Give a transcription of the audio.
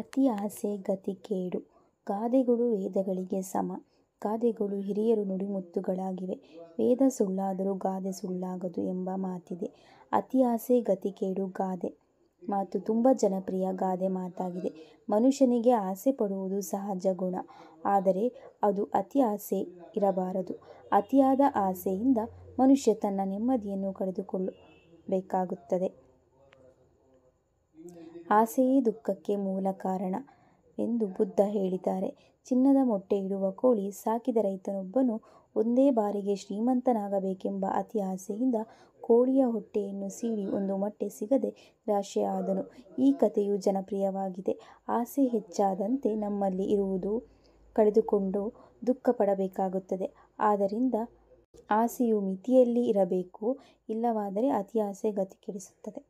ಅತಿ ಆಸೆ ಕೇಡು ಗಾದೆಗಳು ವೇದಗಳಿಗೆ ಸಮ. ಗಾದೆಗಳು ಹಿರಿಯರು ನುಡಿಮುತ್ತುಗಳಾಗಿವೆ. ವೇದ ಸುಳ್ಳಾದರೂ ಗಾದೆ ಸುಳ್ಳಾಗದು ಎಂಬ ಮಾತಿದೆ. ಅತಿ ಆಸೆ ಕೇಡು ಗಾದೆ ಮಾತು ತುಂಬ ಜನಪ್ರಿಯ ಗಾದೆ ಮಾತಾಗಿದೆ. ಮನುಷ್ಯನಿಗೆ ಆಸೆ ಪಡುವುದು ಸಹಜ ಗುಣ. ಆದರೆ ಅದು ಅತಿ ಆಸೆ ಇರಬಾರದು. ಅತಿಯಾದ ಆಸೆಯಿಂದ ಮನುಷ್ಯ ತನ್ನ ನೆಮ್ಮದಿಯನ್ನು ಕಳೆದುಕೊಳ್ಳಬೇಕಾಗುತ್ತದೆ. ಆಸೆಯೇ ದುಃಖಕ್ಕೆ ಮೂಲ ಕಾರಣ ಎಂದು ಬುದ್ಧ ಹೇಳಿದ್ದಾರೆ. ಚಿನ್ನದ ಮೊಟ್ಟೆ ಇಡುವ ಕೋಳಿ ಸಾಕಿದ ರೈತನೊಬ್ಬನು ಒಂದೇ ಬಾರಿಗೆ ಶ್ರೀಮಂತನಾಗಬೇಕೆಂಬ ಅತಿ ಆಸೆಯಿಂದ ಕೋಳಿಯ ಹೊಟ್ಟೆಯನ್ನು ಸೀಳಿ ಒಂದು ಮೊಟ್ಟೆ ಸಿಗದೆ ಆದನು ಈ ಕಥೆಯು ಜನಪ್ರಿಯವಾಗಿದೆ. ಆಸೆ ಹೆಚ್ಚಾದಂತೆ ನಮ್ಮಲ್ಲಿ ಇರುವುದು ಕಳೆದುಕೊಂಡು ದುಃಖ ಪಡಬೇಕಾಗುತ್ತದೆ ಆದ್ದರಿಂದ ಆಸೆಯು ಮಿತಿಯಲ್ಲಿ ಇರಬೇಕು. ಇಲ್ಲವಾದರೆ ಅತಿ ಆಸೆ ಗತಿ ಕೆಡಿಸುತ್ತದೆ.